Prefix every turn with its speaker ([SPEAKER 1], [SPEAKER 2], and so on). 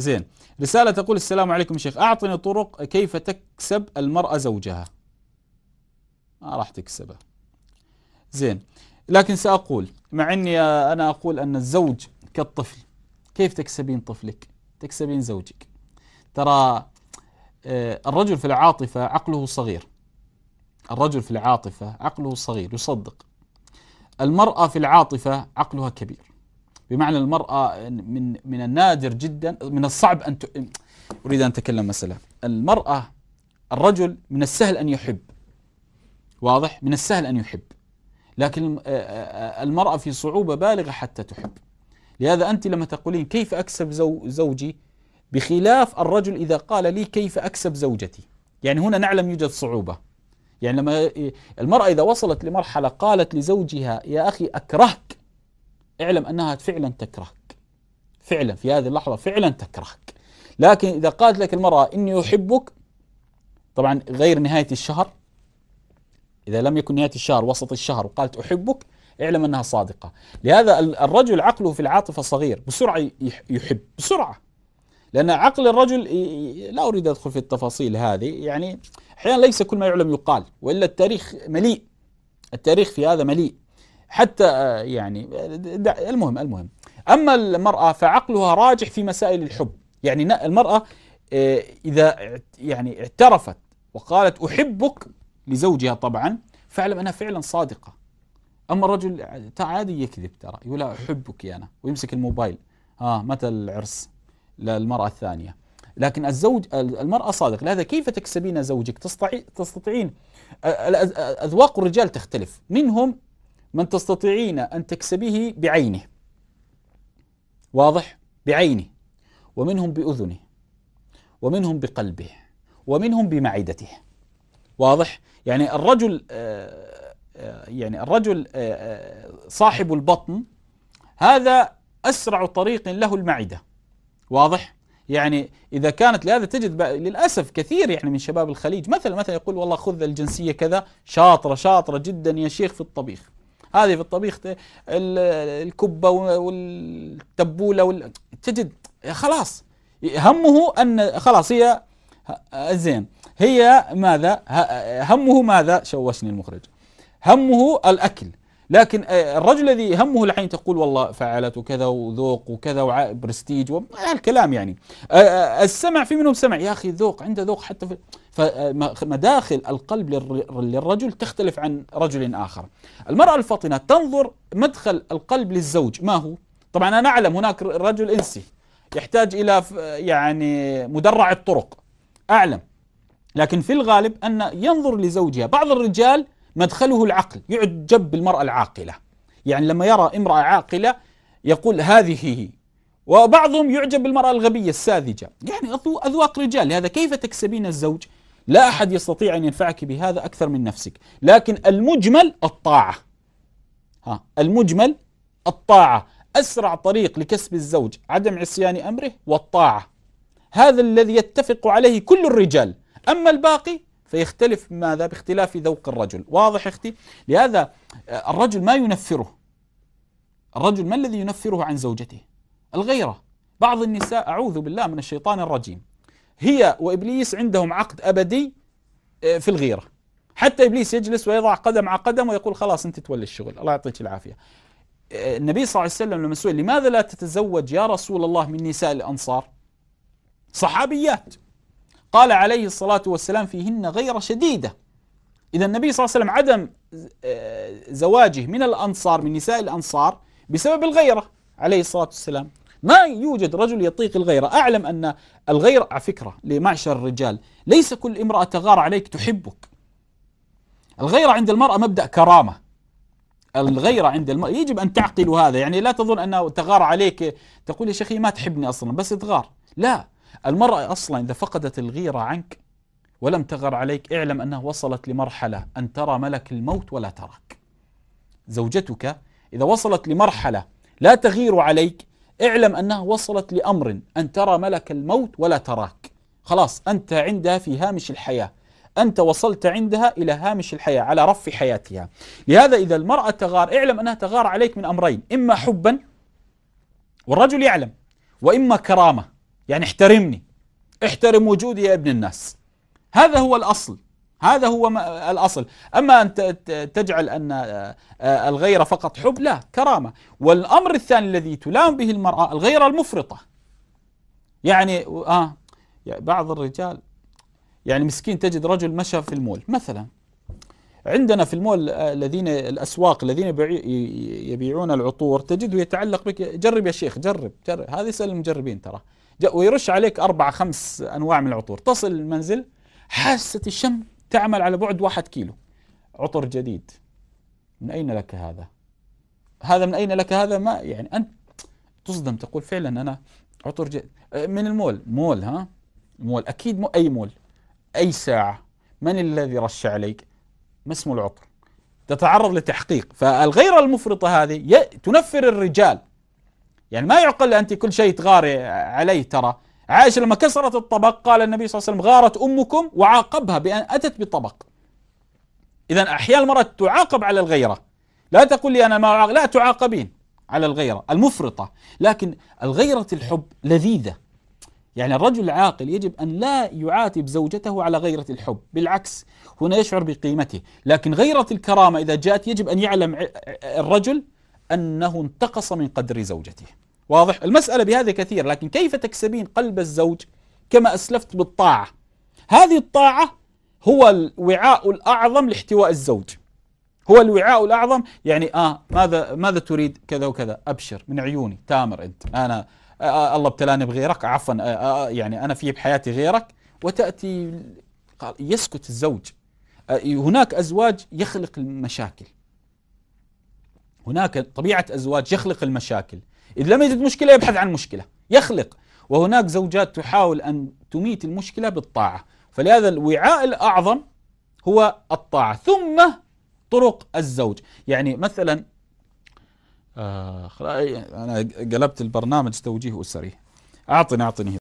[SPEAKER 1] زين رسالة تقول السلام عليكم شيخ أعطني طرق كيف تكسب المرأة زوجها ما راح تكسبه زين لكن سأقول مع أني أنا أقول أن الزوج كالطفل كيف تكسبين طفلك تكسبين زوجك ترى آه، الرجل في العاطفة عقله صغير الرجل في العاطفة عقله صغير يصدق المرأة في العاطفة عقلها كبير بمعنى المرأة من من النادر جدا من الصعب أن ت... أريد أن أتكلم مسألة المرأة الرجل من السهل أن يحب واضح من السهل أن يحب لكن المرأة في صعوبة بالغة حتى تحب لهذا أنت لما تقولين كيف أكسب زوجي بخلاف الرجل إذا قال لي كيف أكسب زوجتي يعني هنا نعلم يوجد صعوبة يعني لما المرأة إذا وصلت لمرحلة قالت لزوجها يا أخي أكرهت اعلم أنها فعلا تكرهك فعلا في هذه اللحظة فعلا تكرهك لكن إذا قالت لك المرأة إني أحبك طبعا غير نهاية الشهر إذا لم يكن نهاية الشهر وسط الشهر وقالت أحبك اعلم أنها صادقة لهذا الرجل عقله في العاطفة صغير بسرعة يحب بسرعة لأن عقل الرجل لا أريد أدخل في التفاصيل هذه يعني أحيانا ليس كل ما يعلم يقال وإلا التاريخ مليء التاريخ في هذا مليء حتى آه، يعني آه، المهم المهم أما المرأة فعقلها راجح في مسائل الحب يعني المرأة آه، إذا يعني اعترفت وقالت أحبك لزوجها طبعا فاعلم أنها فعلا صادقة أما الرجل عادي يكذب ترى يقول أحبك يا أنا ويمسك الموبايل ها متى العرس للمرأة الثانية لكن الزوج المرأة صادقة لهذا كيف تكسبين زوجك تستطيعين أذواق الرجال تختلف منهم من تستطيعين أن تكسبه بعينه واضح بعينه ومنهم بأذنه ومنهم بقلبه ومنهم بمعدته واضح يعني الرجل آه، آه، يعني الرجل آه، صاحب البطن هذا أسرع طريق له المعدة واضح يعني إذا كانت لهذا تجد للأسف كثير يعني من شباب الخليج مثلا مثلا يقول والله خذ الجنسية كذا شاطرة شاطرة جدا يا شيخ في الطبيخ هذه في الطبيخ الكبه والتبوله وال... تجد خلاص همه ان خلاص هي زين هي ماذا همه ماذا شوشني المخرج همه الاكل لكن آه، الرجل الذي همه الحين تقول والله فعلت وكذا وذوق وكذا وبرستيج الكلام يعني آه، آه، السمع في منهم سمع يا أخي ذوق عنده ذوق حتى في فمداخل القلب للرجل تختلف عن رجل آخر المرأة الفاطنه تنظر مدخل القلب للزوج ما هو طبعا أنا أعلم هناك رجل إنسي يحتاج إلى يعني مدرع الطرق أعلم لكن في الغالب أن ينظر لزوجها بعض الرجال مدخله العقل يعجب بالمرأة العاقلة يعني لما يرى امرأة عاقلة يقول هذه هي وبعضهم يعجب بالمرأة الغبية الساذجة يعني أذواق رجال لهذا كيف تكسبين الزوج لا أحد يستطيع أن ينفعك بهذا أكثر من نفسك لكن المجمل الطاعة ها المجمل الطاعة أسرع طريق لكسب الزوج عدم عصيان أمره والطاعة هذا الذي يتفق عليه كل الرجال أما الباقي فيختلف ماذا باختلاف ذوق الرجل واضح اختي لهذا آه، الرجل ما ينفره الرجل ما الذي ينفره عن زوجته الغيرة بعض النساء أعوذ بالله من الشيطان الرجيم هي وإبليس عندهم عقد أبدي آه، في الغيرة حتى إبليس يجلس ويضع قدم على قدم ويقول خلاص أنت تولي الشغل الله يعطيك العافية آه، النبي صلى الله عليه وسلم لما سئل لماذا لا تتزوج يا رسول الله من نساء الأنصار صحابيات قال عليه الصلاة والسلام فيهن غير شديدة إذا النبي صلى الله عليه وسلم عدم آه، زواجه من الأنصار من نساء الأنصار بسبب الغيرة عليه الصلاة والسلام ما يوجد رجل يطيق الغيرة أعلم أن الغيرة على فكرة لمعشر الرجال ليس كل امرأة تغار عليك تحبك الغيرة عند المرأة مبدأ كرامة الغيرة عند المرأة يجب أن تعقلوا هذا يعني لا تظن أنه تغار عليك تقول يا شيخي ما تحبني أصلا بس تغار لا المرأة أصلا إذا فقدت الغيرة عنك ولم تغر عليك اعلم أنها وصلت لمرحلة أن ترى ملك الموت ولا تراك زوجتك إذا وصلت لمرحلة لا تغير عليك اعلم أنها وصلت لأمر أن ترى ملك الموت ولا تراك خلاص أنت عندها في هامش الحياة أنت وصلت عندها إلى هامش الحياة على رف حياتها لهذا إذا المرأة تغار اعلم أنها تغار عليك من أمرين إما حبا والرجل يعلم وإما كرامة يعني احترمني احترم وجودي يا ابن الناس هذا هو الأصل هذا هو الأصل أما أن تجعل أن آه، الغيرة فقط حب لا كرامة والأمر الثاني الذي تلام به المرأة الغيرة المفرطة يعني آه يعني بعض الرجال يعني مسكين تجد رجل مشى في المول مثلا عندنا في المول آه، الذين الاسواق الذين يبيعون العطور تجده يتعلق بك جرب يا شيخ جرب جرب هذا سأل المجربين ترى ويرش عليك أربعة خمس أنواع من العطور تصل المنزل حاسة الشم تعمل على بعد واحد كيلو عطر جديد من أين لك هذا؟ هذا من أين لك هذا؟ ما يعني أنت تصدم تقول فعلا أنا عطر جديد من المول مول ها مول أكيد مو أي مول أي ساعة من الذي رش عليك؟ ما اسمه العطر؟ تتعرض لتحقيق فالغيرة المفرطة هذه تنفر الرجال يعني ما يعقل أنت كل شيء تغاري عليه ترى عائشة لما كسرت الطبق قال النبي صلى الله عليه وسلم غارت أمكم وعاقبها بأن أتت بطبق إذا أحيانا المرأة تعاقب على الغيرة لا تقول لي أنا ما لا تعاقبين على الغيرة المفرطة لكن الغيرة الحب لذيذة يعني الرجل العاقل يجب أن لا يعاتب زوجته على غيرة الحب بالعكس هنا يشعر بقيمته لكن غيرة الكرامة إذا جاءت يجب أن يعلم الرجل أنه انتقص من قدر زوجته واضح المسألة بهذا كثير لكن كيف تكسبين قلب الزوج كما أسلفت بالطاعة هذه الطاعة هو الوعاء الأعظم لاحتواء الزوج هو الوعاء الأعظم يعني آه ماذا ماذا تريد كذا وكذا أبشر من عيوني تامر أنت أنا آه, آه، الله ابتلاني بغيرك عفوا آه،, آه آه يعني أنا في بحياتي غيرك وتأتي قال يسكت الزوج آه، هناك أزواج يخلق المشاكل هناك طبيعة أزواج يخلق المشاكل إذا لم يجد مشكلة يبحث عن مشكلة يخلق وهناك زوجات تحاول أن تميت المشكلة بالطاعة فلهذا الوعاء الأعظم هو الطاعة ثم طرق الزوج يعني مثلا آه أنا قلبت البرنامج توجيه أسري أعطني أعطني